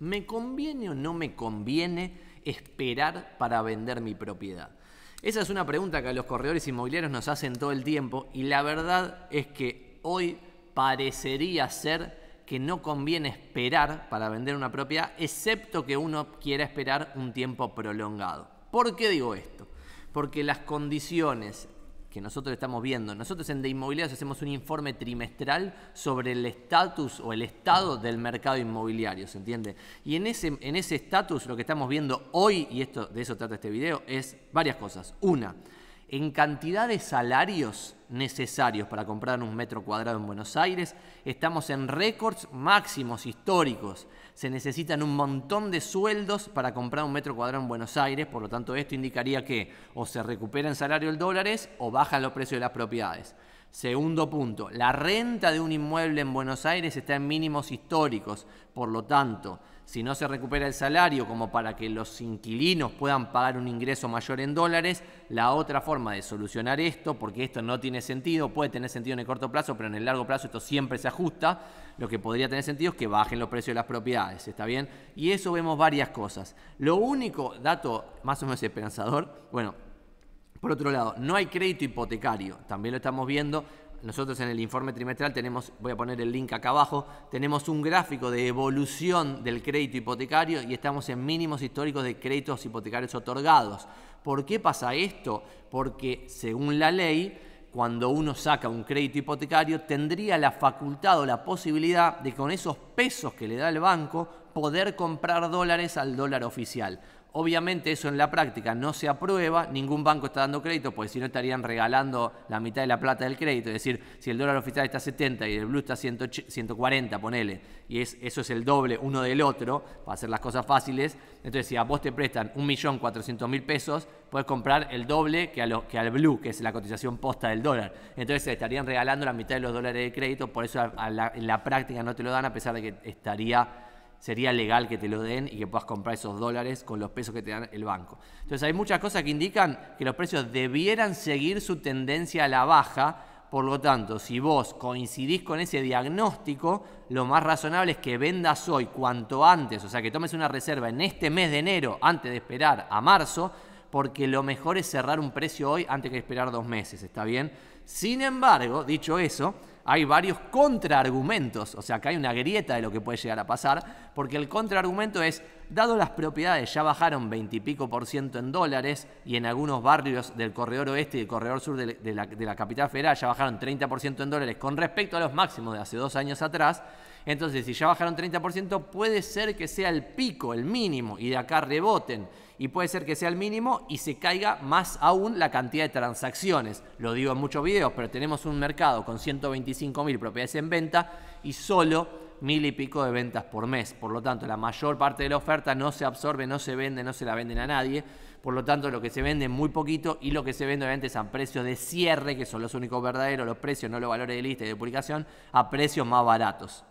¿Me conviene o no me conviene esperar para vender mi propiedad? Esa es una pregunta que a los corredores inmobiliarios nos hacen todo el tiempo y la verdad es que hoy parecería ser que no conviene esperar para vender una propiedad, excepto que uno quiera esperar un tiempo prolongado. ¿Por qué digo esto? Porque las condiciones que nosotros estamos viendo. Nosotros en De Inmobiliarios hacemos un informe trimestral sobre el estatus o el estado del mercado inmobiliario, ¿se entiende? Y en ese en estatus lo que estamos viendo hoy, y esto, de eso trata este video, es varias cosas. Una, en cantidad de salarios necesarios para comprar un metro cuadrado en Buenos Aires, estamos en récords máximos históricos. Se necesitan un montón de sueldos para comprar un metro cuadrado en Buenos Aires, por lo tanto esto indicaría que o se recupera en salario el dólares o bajan los precios de las propiedades. Segundo punto, la renta de un inmueble en Buenos Aires está en mínimos históricos, por lo tanto si no se recupera el salario como para que los inquilinos puedan pagar un ingreso mayor en dólares, la otra forma de solucionar esto, porque esto no tiene sentido, puede tener sentido en el corto plazo, pero en el largo plazo esto siempre se ajusta, lo que podría tener sentido es que bajen los precios de las propiedades, ¿está bien? Y eso vemos varias cosas. Lo único, dato más o menos esperanzador, bueno, por otro lado, no hay crédito hipotecario, también lo estamos viendo, nosotros en el informe trimestral tenemos, voy a poner el link acá abajo, tenemos un gráfico de evolución del crédito hipotecario y estamos en mínimos históricos de créditos hipotecarios otorgados. ¿Por qué pasa esto? Porque según la ley, cuando uno saca un crédito hipotecario, tendría la facultad o la posibilidad de con esos pesos que le da el banco poder comprar dólares al dólar oficial. Obviamente eso en la práctica no se aprueba, ningún banco está dando crédito, porque si no estarían regalando la mitad de la plata del crédito. Es decir, si el dólar oficial está 70 y el blue está 140, ponele, y eso es el doble uno del otro, para hacer las cosas fáciles, entonces si a vos te prestan 1.400.000 pesos, puedes comprar el doble que, al blue, que es la cotización posta del dólar. Entonces estarían regalando la mitad de los dólares de crédito, por eso en la práctica no te lo dan, a pesar de que estaría sería legal que te lo den y que puedas comprar esos dólares con los pesos que te dan el banco. Entonces hay muchas cosas que indican que los precios debieran seguir su tendencia a la baja. Por lo tanto, si vos coincidís con ese diagnóstico, lo más razonable es que vendas hoy cuanto antes, o sea, que tomes una reserva en este mes de enero antes de esperar a marzo porque lo mejor es cerrar un precio hoy antes que esperar dos meses, ¿está bien? Sin embargo, dicho eso, hay varios contraargumentos, o sea, acá hay una grieta de lo que puede llegar a pasar, porque el contraargumento es, dado las propiedades ya bajaron 20 y pico por ciento en dólares y en algunos barrios del corredor oeste y del corredor sur de la, capital federal ya bajaron 30 por ciento en dólares con respecto a los máximos de hace dos años atrás, entonces, si ya bajaron 30%, puede ser que sea el pico, el mínimo, y de acá reboten. Y puede ser que sea el mínimo y se caiga más aún la cantidad de transacciones. Lo digo en muchos videos, pero tenemos un mercado con 125.000 propiedades en venta y solo mil y pico de ventas por mes. Por lo tanto, la mayor parte de la oferta no se absorbe, no se vende, no se la venden a nadie. Por lo tanto, lo que se vende muy poquito y lo que se vende obviamente es a precios de cierre, que son los únicos verdaderos, los precios, no los valores de lista y de publicación, a precios más baratos.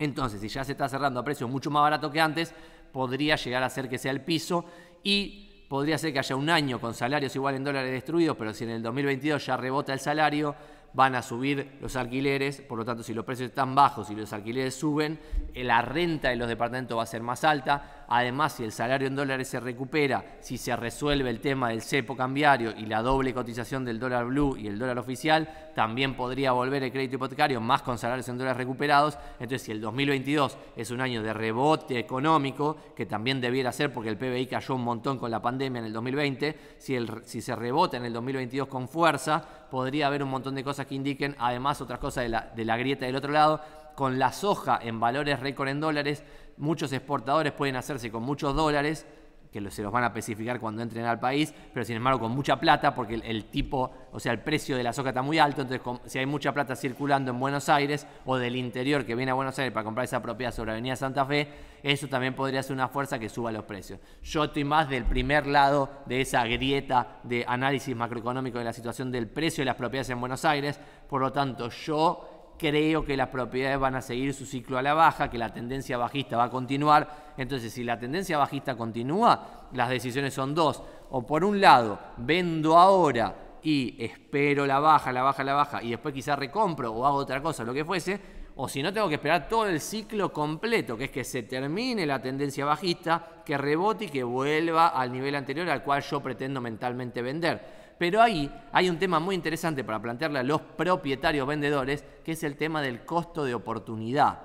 Entonces, si ya se está cerrando a precios mucho más barato que antes, podría llegar a ser que sea el piso y podría ser que haya un año con salarios igual en dólares destruidos, pero si en el 2022 ya rebota el salario, van a subir los alquileres, por lo tanto si los precios están bajos y los alquileres suben, eh, la renta de los departamentos va a ser más alta, Además, si el salario en dólares se recupera, si se resuelve el tema del cepo cambiario y la doble cotización del dólar blue y el dólar oficial, también podría volver el crédito hipotecario más con salarios en dólares recuperados. Entonces, si el 2022 es un año de rebote económico, que también debiera ser porque el PBI cayó un montón con la pandemia en el 2020, si, si se rebota en el 2022 con fuerza, podría haber un montón de cosas que indiquen, además otras cosas de la grieta del otro lado, con la soja en valores récord en dólares, muchos exportadores pueden hacerse con muchos dólares, que se los van a especificar cuando entren al país, pero sin embargo con mucha plata, porque el, tipo, o sea, el precio de la soja está muy alto, entonces si hay mucha plata circulando en Buenos Aires o del interior que viene a Buenos Aires para comprar esa propiedad sobre Avenida Santa Fe, eso también podría ser una fuerza que suba los precios. Yo estoy más del primer lado de esa grieta de análisis macroeconómico de la situación del precio de las propiedades en Buenos Aires, por lo tanto yo creo que las propiedades van a seguir su ciclo a la baja, que la tendencia bajista va a continuar. Entonces, si la tendencia bajista continúa, las decisiones son dos. O por un lado, vendo ahora y espero la baja, la baja, la baja, y después quizás recompro o hago otra cosa, lo que fuese. O si no, tengo que esperar todo el ciclo completo, que es que se termine la tendencia bajista, que rebote y que vuelva al nivel anterior al cual yo pretendo mentalmente vender. Pero ahí hay un tema muy interesante para plantearle a los propietarios vendedores, que es el tema del costo de oportunidad.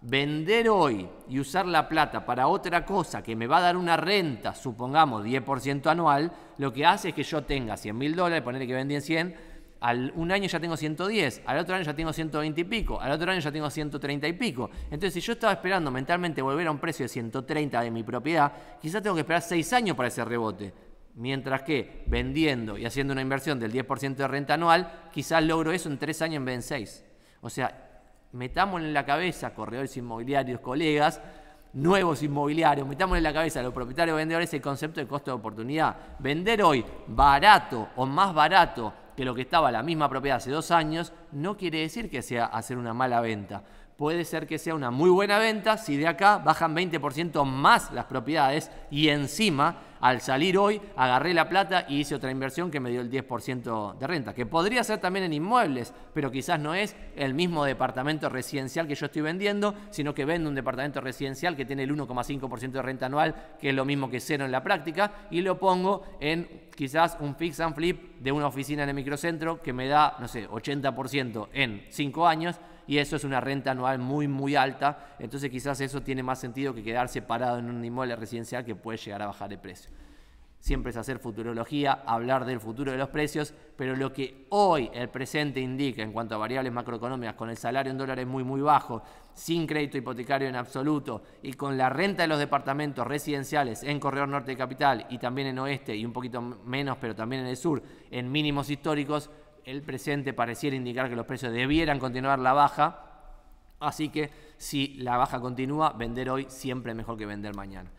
Vender hoy y usar la plata para otra cosa que me va a dar una renta, supongamos 10% anual, lo que hace es que yo tenga 100 mil dólares, ponerle que vendí en 100, al un año ya tengo 110, al otro año ya tengo 120 y pico, al otro año ya tengo 130 y pico. Entonces, si yo estaba esperando mentalmente volver a un precio de 130 de mi propiedad, quizás tengo que esperar 6 años para ese rebote. Mientras que vendiendo y haciendo una inversión del 10% de renta anual, quizás logro eso en tres años en vez de seis. O sea, metámosle en la cabeza corredores inmobiliarios, colegas, nuevos inmobiliarios, metámosle en la cabeza a los propietarios vendedores el concepto de costo de oportunidad. Vender hoy barato o más barato que lo que estaba la misma propiedad hace dos años no quiere decir que sea hacer una mala venta. Puede ser que sea una muy buena venta si de acá bajan 20% más las propiedades y encima al salir hoy agarré la plata y hice otra inversión que me dio el 10% de renta, que podría ser también en inmuebles, pero quizás no es el mismo departamento residencial que yo estoy vendiendo, sino que vendo un departamento residencial que tiene el 1,5% de renta anual, que es lo mismo que cero en la práctica, y lo pongo en quizás un fix and flip de una oficina en el microcentro que me da, no sé, 80% en 5 años y eso es una renta anual muy, muy alta. Entonces quizás eso tiene más sentido que quedarse parado en un inmueble residencial que puede llegar a bajar de precio. Siempre es hacer futurología, hablar del futuro de los precios, pero lo que hoy el presente indica en cuanto a variables macroeconómicas, con el salario en dólares muy, muy bajo, sin crédito hipotecario en absoluto y con la renta de los departamentos residenciales en Corredor Norte de Capital y también en Oeste y un poquito menos, pero también en el Sur, en mínimos históricos, el presente pareciera indicar que los precios debieran continuar la baja, así que si la baja continúa, vender hoy siempre es mejor que vender mañana.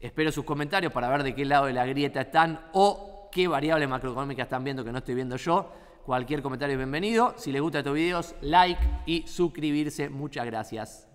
Espero sus comentarios para ver de qué lado de la grieta están o qué variables macroeconómicas están viendo que no estoy viendo yo. Cualquier comentario es bienvenido. Si les gusta estos videos, like y suscribirse. Muchas gracias.